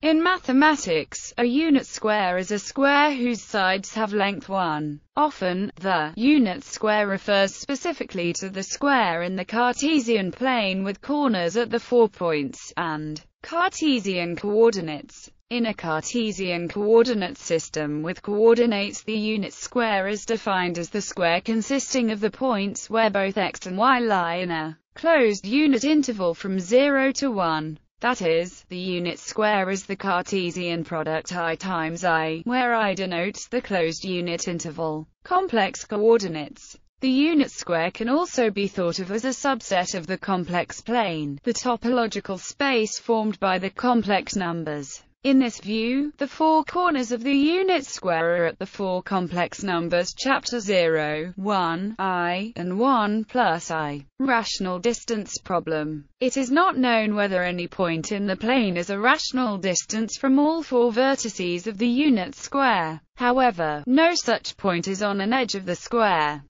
In mathematics, a unit square is a square whose sides have length 1. Often, the unit square refers specifically to the square in the Cartesian plane with corners at the four points, and Cartesian coordinates. In a Cartesian coordinate system with coordinates the unit square is defined as the square consisting of the points where both x and y lie in a closed unit interval from 0 to 1. That is, the unit square is the Cartesian product i times i, where i denotes the closed unit interval. Complex coordinates the unit square can also be thought of as a subset of the complex plane, the topological space formed by the complex numbers. In this view, the four corners of the unit square are at the four complex numbers chapter 0, 1, i, and 1 plus i. Rational distance problem. It is not known whether any point in the plane is a rational distance from all four vertices of the unit square. However, no such point is on an edge of the square.